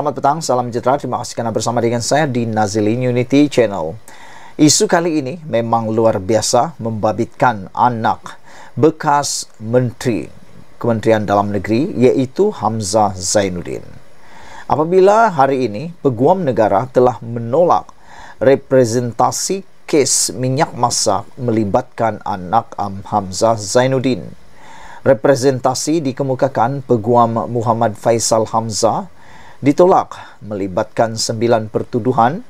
Selamat petang, salam sejahtera. Terima kasih kerana bersama dengan saya di Nazilin Unity Channel. Isu kali ini memang luar biasa membabitkan anak bekas menteri Kementerian Dalam Negeri iaitu Hamzah Zainuddin. Apabila hari ini peguam negara telah menolak representasi kes minyak masak melibatkan anak Am Hamzah Zainuddin. Representasi dikemukakan peguam Muhammad Faisal Hamzah ditolak melibatkan sembilan pertuduhan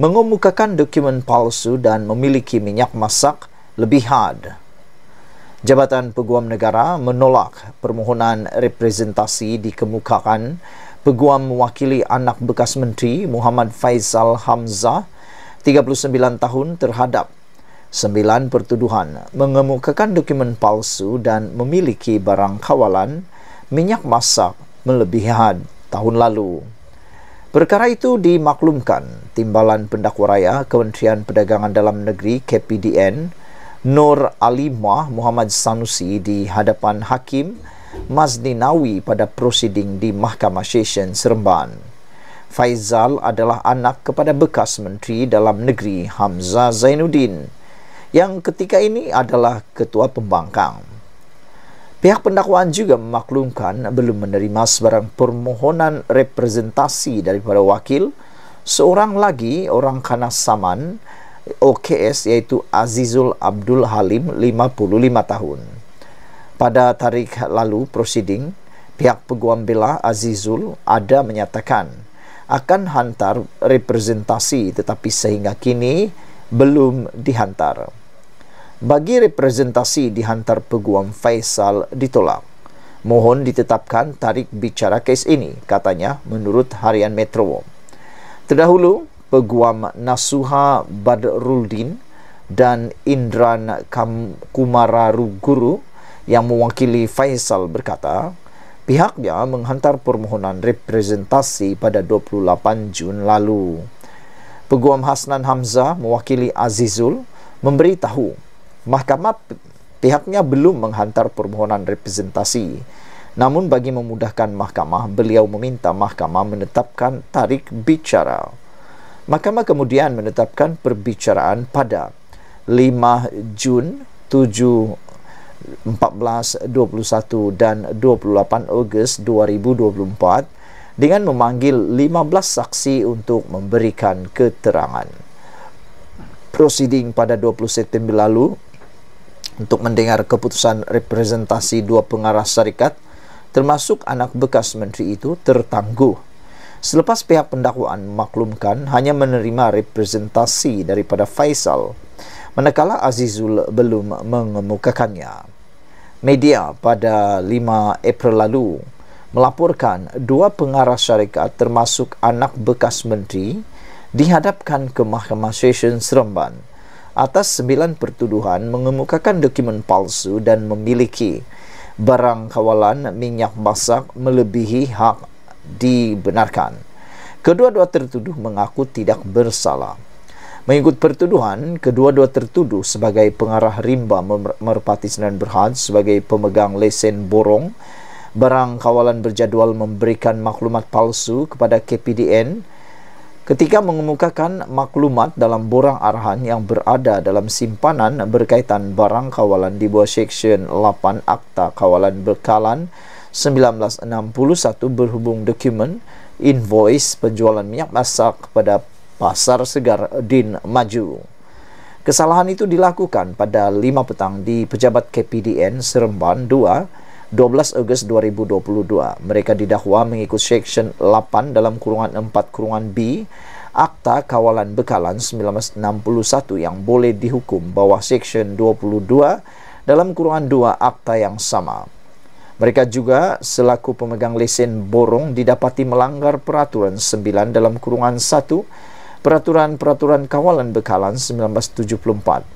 mengemukakan dokumen palsu dan memiliki minyak masak lebih had. Jabatan Peguam Negara menolak permohonan representasi dikemukakan Peguam mewakili anak bekas menteri Muhammad Faisal Hamzah 39 tahun terhadap sembilan pertuduhan mengemukakan dokumen palsu dan memiliki barang kawalan minyak masak melebihi had tahun lalu. Perkara itu dimaklumkan Timbalan Pendakwa Raya Kementerian Perdagangan Dalam Negeri KPDN Nur Alimah Muhammad Sanusi di hadapan Hakim Mazni Nawi pada prosiding di Mahkamah Session Seremban. Faizal adalah anak kepada bekas Menteri Dalam Negeri Hamzah Zainuddin yang ketika ini adalah Ketua Pembangkang. Pihak pendakwaan juga memaklumkan belum menerima sebarang permohonan representasi daripada wakil seorang lagi orang kanas saman OKS iaitu Azizul Abdul Halim 55 tahun. Pada tarikh lalu prosiding, pihak peguam bela Azizul ada menyatakan akan hantar representasi tetapi sehingga kini belum dihantar bagi representasi dihantar peguam Faisal ditolak. Mohon ditetapkan tarik bicara kes ini, katanya menurut Harian Metro. Terdahulu, peguam Nasuha Badruldin dan Indran Kumararuguru yang mewakili Faisal berkata, pihaknya menghantar permohonan representasi pada 28 Jun lalu. Peguam Hasnan Hamzah mewakili Azizul memberitahu mahkamah pihaknya belum menghantar permohonan representasi. Namun bagi memudahkan mahkamah, beliau meminta mahkamah menetapkan tarikh bicara. Mahkamah kemudian menetapkan perbicaraan pada 5 Jun 7 14, 21 dan 28 Ogos 2024 dengan memanggil 15 saksi untuk memberikan keterangan. Prosiding pada 20 September lalu, untuk mendengar keputusan representasi dua pengarah syarikat termasuk anak bekas menteri itu tertangguh. Selepas pihak pendakwaan maklumkan hanya menerima representasi daripada Faisal, manakala Azizul belum mengemukakannya. Media pada 5 April lalu melaporkan dua pengarah syarikat termasuk anak bekas menteri dihadapkan ke Mahkamah Session Seremban atas sembilan pertuduhan mengemukakan dokumen palsu dan memiliki barang kawalan minyak masak melebihi hak dibenarkan. Kedua-dua tertuduh mengaku tidak bersalah. Mengikut pertuduhan, kedua-dua tertuduh sebagai pengarah rimba merpati Senan Berhad sebagai pemegang lesen borong, barang kawalan berjadual memberikan maklumat palsu kepada KPDN, ketika mengemukakan maklumat dalam borang arahan yang berada dalam simpanan berkaitan barang kawalan di bawah Seksyen 8 Akta Kawalan Bekalan 1961 berhubung dokumen invoice penjualan minyak masak kepada Pasar Segar Din Maju. Kesalahan itu dilakukan pada 5 petang di Pejabat KPDN Seremban 12 Ogos 2022. Mereka didakwa mengikut Seksyen 8 dalam kurungan 4 kurungan B Akta Kawalan Bekalan 1961 yang boleh dihukum bawah Seksyen 22 dalam kurungan 2 akta yang sama. Mereka juga selaku pemegang lesen borong didapati melanggar peraturan 9 dalam kurungan 1 Peraturan-peraturan Kawalan Bekalan 1974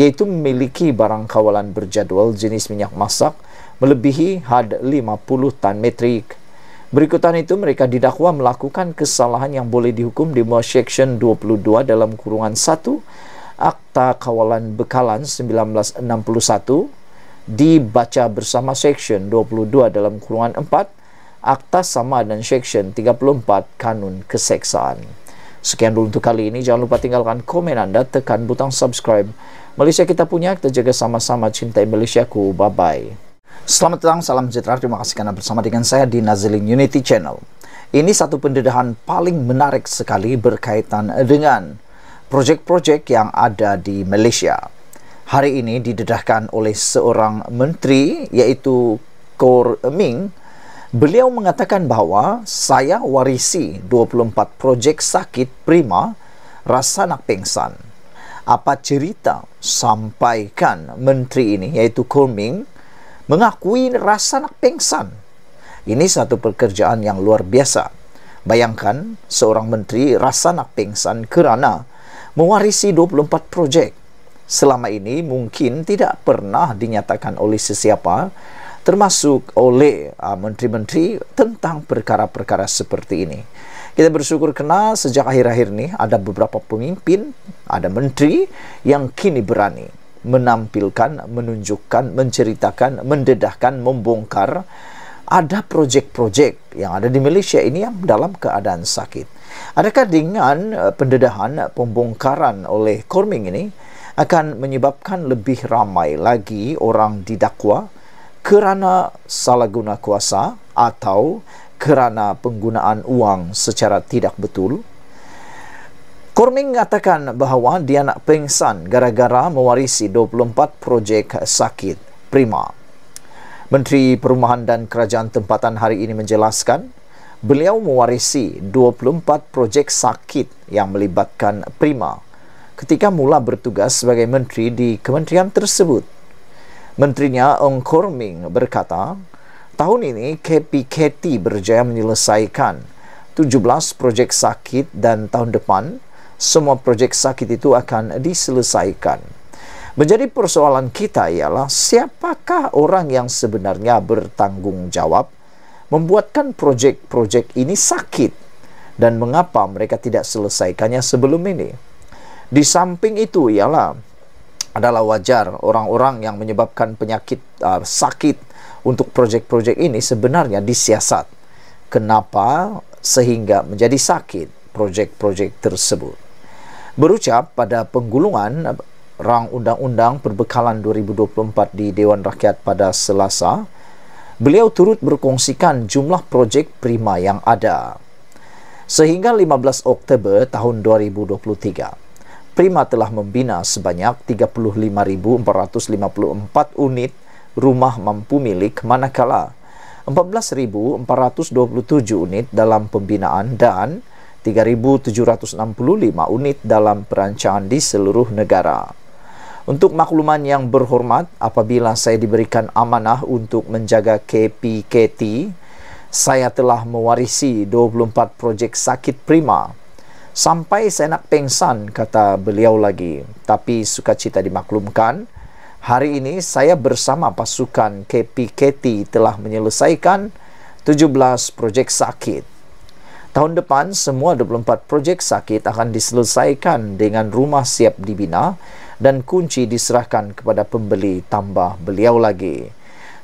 iaitu memiliki barang kawalan berjadual jenis minyak masak melebihi had 50 tan metrik. Berikutan itu mereka didakwa melakukan kesalahan yang boleh dihukum di bawah Seksyen 22 dalam kurungan 1 Akta Kawalan Bekalan 1961 dibaca bersama Seksyen 22 dalam kurungan 4 Akta Sama dan Seksyen 34 Kanun Keseksaan. Sekian dulu untuk kali ini. Jangan lupa tinggalkan komen anda, tekan butang subscribe Malaysia kita punya, kita jaga sama-sama cintai Malaysia ku. Bye-bye. Selamat datang, salam sejahtera. Terima kasih karena bersama dengan saya di Nazilin Unity Channel. Ini satu pendedahan paling menarik sekali berkaitan dengan projek-projek yang ada di Malaysia. Hari ini didedahkan oleh seorang menteri yaitu Kor Ming. Beliau mengatakan bahawa saya warisi 24 projek sakit prima rasa nak pengsan apa cerita sampaikan menteri ini iaitu Kuming mengakui rasa nak pengsan. Ini satu pekerjaan yang luar biasa. Bayangkan seorang menteri rasa nak pengsan kerana mewarisi 24 projek. Selama ini mungkin tidak pernah dinyatakan oleh sesiapa termasuk oleh ah, menteri-menteri uh, tentang perkara-perkara seperti ini. Kita bersyukur kena sejak akhir-akhir ni ada beberapa pemimpin, ada menteri yang kini berani menampilkan, menunjukkan, menceritakan, mendedahkan, membongkar ada projek-projek yang ada di Malaysia ini yang dalam keadaan sakit. Adakah dengan eh, pendedahan eh, pembongkaran oleh Korming ini akan menyebabkan lebih ramai lagi orang didakwa kerana salah guna kuasa atau kerana penggunaan wang secara tidak betul. Kurming mengatakan bahawa dia nak pengsan gara-gara mewarisi 24 projek sakit prima. Menteri Perumahan dan Kerajaan Tempatan hari ini menjelaskan beliau mewarisi 24 projek sakit yang melibatkan prima ketika mula bertugas sebagai menteri di kementerian tersebut. Menterinya Ong Korming berkata, tahun ini KPKT berjaya menyelesaikan 17 projek sakit dan tahun depan semua projek sakit itu akan diselesaikan. Menjadi persoalan kita ialah siapakah orang yang sebenarnya bertanggungjawab membuatkan projek-projek ini sakit dan mengapa mereka tidak selesaikannya sebelum ini. Di samping itu ialah adalah wajar orang-orang yang menyebabkan penyakit uh, sakit untuk projek-projek ini sebenarnya disiasat. Kenapa sehingga menjadi sakit projek-projek tersebut? Berucap pada penggulungan rang undang-undang perbekalan 2024 di Dewan Rakyat pada Selasa, beliau turut berkongsikan jumlah projek prima yang ada. Sehingga 15 Oktober tahun 2023, Prima telah membina sebanyak 35,454 unit rumah mampu milik manakala 14,427 unit dalam pembinaan dan 3,765 unit dalam perancangan di seluruh negara. Untuk makluman yang berhormat, apabila saya diberikan amanah untuk menjaga KPKT, saya telah mewarisi 24 projek sakit prima. Sampai saya nak pengsan, kata beliau lagi. Tapi sukacita dimaklumkan, Hari ini saya bersama pasukan KPKT telah menyelesaikan 17 projek sakit. Tahun depan semua 24 projek sakit akan diselesaikan dengan rumah siap dibina dan kunci diserahkan kepada pembeli tambah beliau lagi.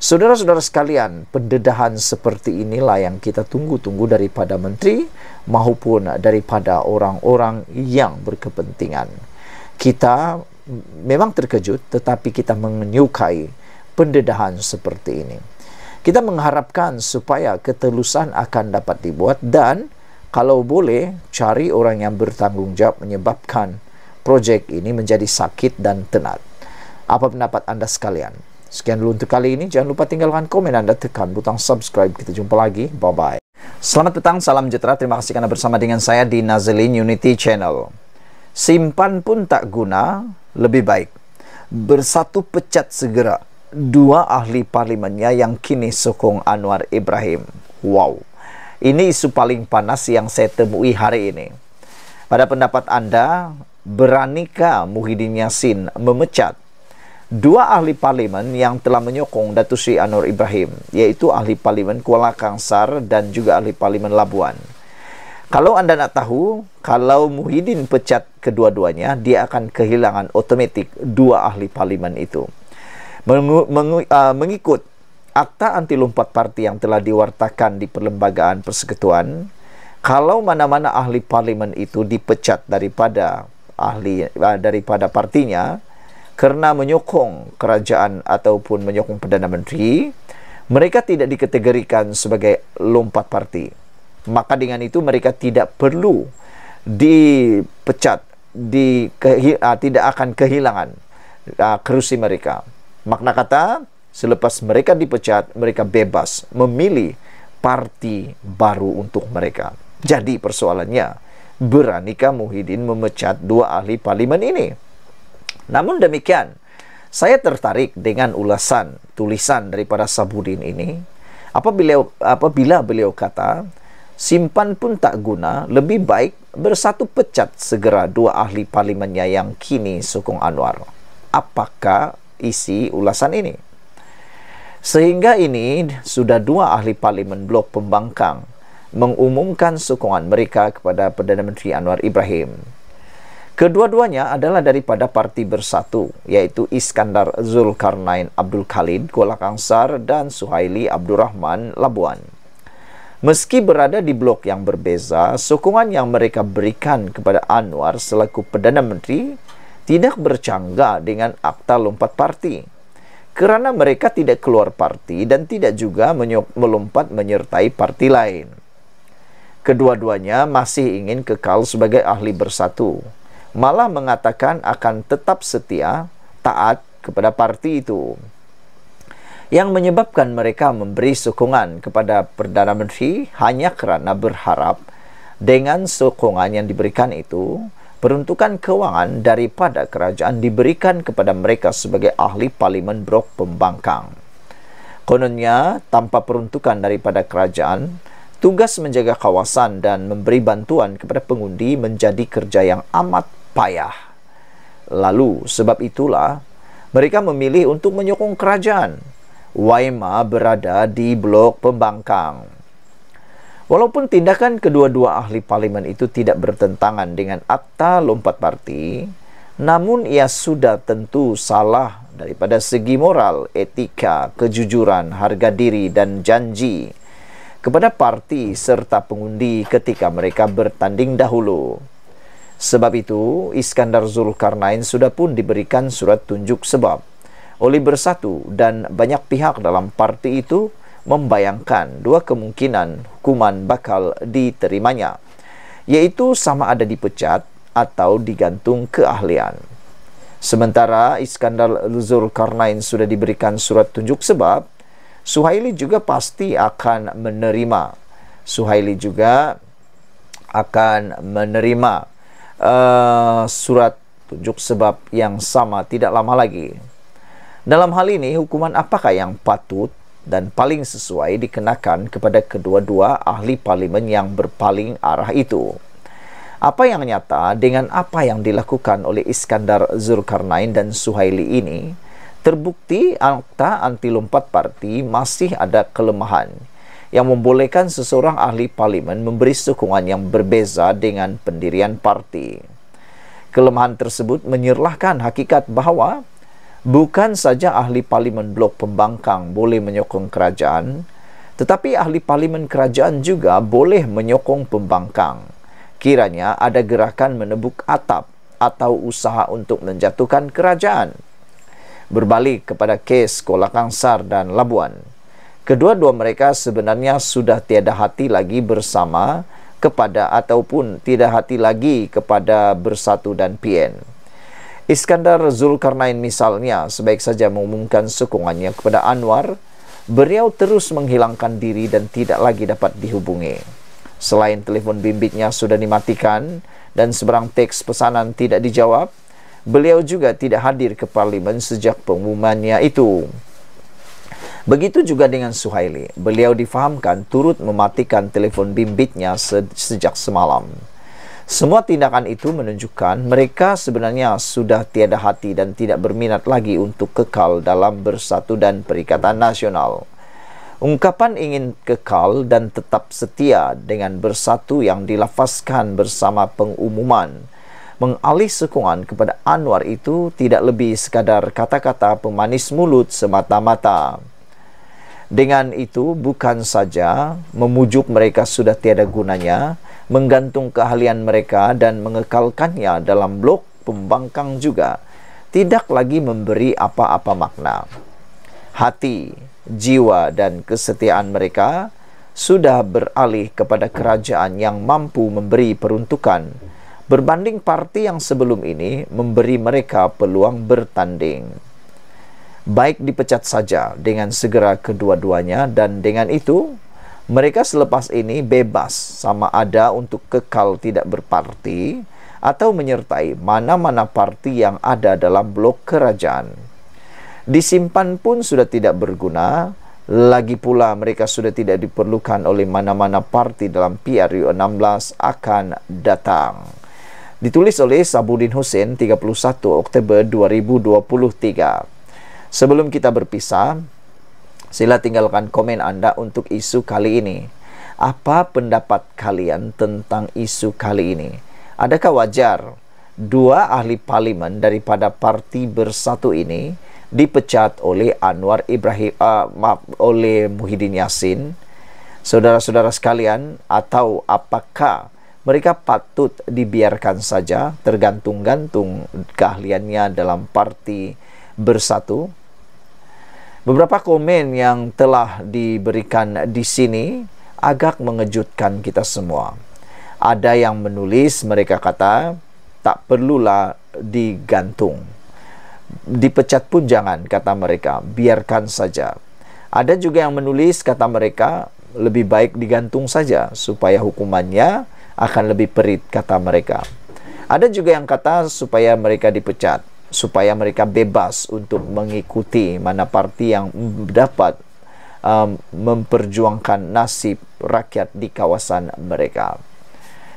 Saudara-saudara sekalian, pendedahan seperti inilah yang kita tunggu-tunggu daripada menteri maupun daripada orang-orang yang berkepentingan. Kita memang terkejut tetapi kita menyukai pendedahan seperti ini. Kita mengharapkan supaya ketelusan akan dapat dibuat dan kalau boleh cari orang yang bertanggungjawab menyebabkan projek ini menjadi sakit dan tenat. Apa pendapat anda sekalian? Sekian dulu untuk kali ini. Jangan lupa tinggalkan komen anda, tekan butang subscribe. Kita jumpa lagi. Bye-bye. Selamat petang, salam sejahtera. Terima kasih karena bersama dengan saya di Nazelin Unity Channel simpan pun tak guna lebih baik bersatu pecat segera dua ahli parlimennya yang kini sokong Anwar Ibrahim wow ini isu paling panas yang saya temui hari ini pada pendapat anda beranikah Muhyiddin Yassin memecat dua ahli parlimen yang telah menyokong Datuk Sri Anwar Ibrahim yaitu ahli parlimen Kuala Kangsar dan juga ahli parlimen Labuan kalau anda nak tahu, kalau Muhyiddin pecat kedua-duanya, dia akan kehilangan otomatik dua ahli parlimen itu. Meng meng uh, ah, mengikut akta anti lompat parti yang telah diwartakan di Perlembagaan Persekutuan, kalau mana-mana ahli parlimen itu dipecat daripada ahli uh, daripada partinya kerana menyokong kerajaan ataupun menyokong Perdana Menteri, mereka tidak dikategorikan sebagai lompat parti maka dengan itu mereka tidak perlu dipecat di uh, tidak akan kehilangan uh, kerusi mereka makna kata selepas mereka dipecat mereka bebas memilih parti baru untuk mereka jadi persoalannya beranikah Muhyiddin memecat dua ahli parlimen ini namun demikian saya tertarik dengan ulasan tulisan daripada Sabudin ini apabila apabila beliau kata simpan pun tak guna, lebih baik bersatu pecat segera dua ahli parlimennya yang kini sokong Anwar. Apakah isi ulasan ini? Sehingga ini sudah dua ahli parlimen blok pembangkang mengumumkan sokongan mereka kepada Perdana Menteri Anwar Ibrahim. Kedua-duanya adalah daripada Parti Bersatu iaitu Iskandar Zulkarnain Abdul Khalid Kuala Kangsar dan Suhaili Abdul Rahman Labuan. Meski berada di blok yang berbeza, sokongan yang mereka berikan kepada Anwar selaku Perdana Menteri tidak bercanggah dengan akta lompat parti. Kerana mereka tidak keluar parti dan tidak juga melompat menyertai parti lain. Kedua-duanya masih ingin kekal sebagai ahli bersatu. Malah mengatakan akan tetap setia, taat kepada parti itu yang menyebabkan mereka memberi sokongan kepada Perdana Menteri hanya kerana berharap dengan sokongan yang diberikan itu, peruntukan kewangan daripada kerajaan diberikan kepada mereka sebagai ahli Parlimen Brok Pembangkang. Kononnya, tanpa peruntukan daripada kerajaan, tugas menjaga kawasan dan memberi bantuan kepada pengundi menjadi kerja yang amat payah. Lalu, sebab itulah, mereka memilih untuk menyokong kerajaan Waima berada di blok pembangkang. Walaupun tindakan kedua-dua ahli parlimen itu tidak bertentangan dengan akta lompat parti, namun ia sudah tentu salah daripada segi moral, etika, kejujuran, harga diri dan janji kepada parti serta pengundi ketika mereka bertanding dahulu. Sebab itu, Iskandar Zulkarnain sudah pun diberikan surat tunjuk sebab oleh bersatu dan banyak pihak dalam parti itu membayangkan dua kemungkinan hukuman bakal diterimanya yaitu sama ada dipecat atau digantung keahlian sementara Iskandar Luzur Karnain sudah diberikan surat tunjuk sebab Suhaili juga pasti akan menerima Suhaili juga akan menerima uh, surat tunjuk sebab yang sama tidak lama lagi dalam hal ini, hukuman apakah yang patut dan paling sesuai dikenakan kepada kedua-dua ahli parlimen yang berpaling arah itu? Apa yang nyata dengan apa yang dilakukan oleh Iskandar Zulkarnain dan Suhaili ini? Terbukti akta anti lompat parti masih ada kelemahan yang membolehkan seseorang ahli parlimen memberi sokongan yang berbeza dengan pendirian parti. Kelemahan tersebut menyerlahkan hakikat bahawa bukan saja ahli parlimen blok pembangkang boleh menyokong kerajaan tetapi ahli parlimen kerajaan juga boleh menyokong pembangkang kiranya ada gerakan menebuk atap atau usaha untuk menjatuhkan kerajaan berbalik kepada kes Kuala Kangsar dan Labuan kedua-dua mereka sebenarnya sudah tiada hati lagi bersama kepada ataupun tidak hati lagi kepada Bersatu dan PN. Iskandar Zulkarnain misalnya sebaik saja mengumumkan sokongannya kepada Anwar, beliau terus menghilangkan diri dan tidak lagi dapat dihubungi. Selain telefon bimbitnya sudah dimatikan dan seberang teks pesanan tidak dijawab, beliau juga tidak hadir ke parlimen sejak pengumumannya itu. Begitu juga dengan Suhaili, beliau difahamkan turut mematikan telefon bimbitnya se sejak semalam. Semua tindakan itu menunjukkan mereka sebenarnya sudah tiada hati dan tidak berminat lagi untuk kekal dalam bersatu dan perikatan nasional. Ungkapan ingin kekal dan tetap setia dengan bersatu yang dilafazkan bersama pengumuman mengalih sokongan kepada Anwar itu tidak lebih sekadar kata-kata pemanis mulut semata-mata. Dengan itu bukan saja memujuk mereka sudah tiada gunanya, menggantung keahlian mereka dan mengekalkannya dalam blok pembangkang juga tidak lagi memberi apa-apa makna. Hati, jiwa dan kesetiaan mereka sudah beralih kepada kerajaan yang mampu memberi peruntukan berbanding parti yang sebelum ini memberi mereka peluang bertanding. Baik dipecat saja dengan segera kedua-duanya dan dengan itu mereka selepas ini bebas sama ada untuk kekal tidak berparti atau menyertai mana-mana parti yang ada dalam blok kerajaan. Disimpan pun sudah tidak berguna, lagi pula mereka sudah tidak diperlukan oleh mana-mana parti dalam PRU 16 akan datang. Ditulis oleh Sabudin Hussein 31 Oktober 2023. Sebelum kita berpisah, Sila tinggalkan komen anda untuk isu kali ini. Apa pendapat kalian tentang isu kali ini? Adakah wajar dua ahli parlimen daripada parti bersatu ini dipecat oleh Anwar Ibrahim uh, maaf oleh Muhyiddin Yassin? Saudara-saudara sekalian, atau apakah mereka patut dibiarkan saja tergantung-gantung keahliannya dalam parti bersatu? Beberapa komen yang telah diberikan di sini agak mengejutkan kita semua. Ada yang menulis, mereka kata, tak perlulah digantung. Dipecat pun jangan, kata mereka, biarkan saja. Ada juga yang menulis, kata mereka, lebih baik digantung saja, supaya hukumannya akan lebih perit, kata mereka. Ada juga yang kata supaya mereka dipecat supaya mereka bebas untuk mengikuti mana parti yang dapat um, memperjuangkan nasib rakyat di kawasan mereka.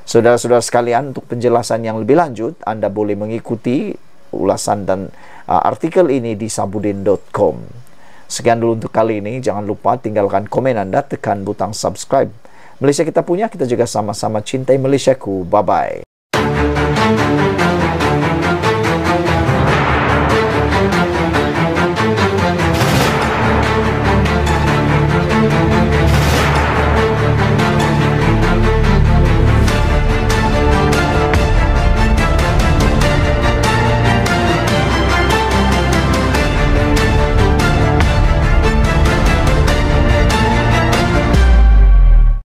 Saudara-saudara sekalian, untuk penjelasan yang lebih lanjut, Anda boleh mengikuti ulasan dan uh, artikel ini di sabudin.com. Sekian dulu untuk kali ini, jangan lupa tinggalkan komen Anda, tekan butang subscribe. Malaysia kita punya, kita juga sama-sama cintai Malaysia ku. Bye-bye.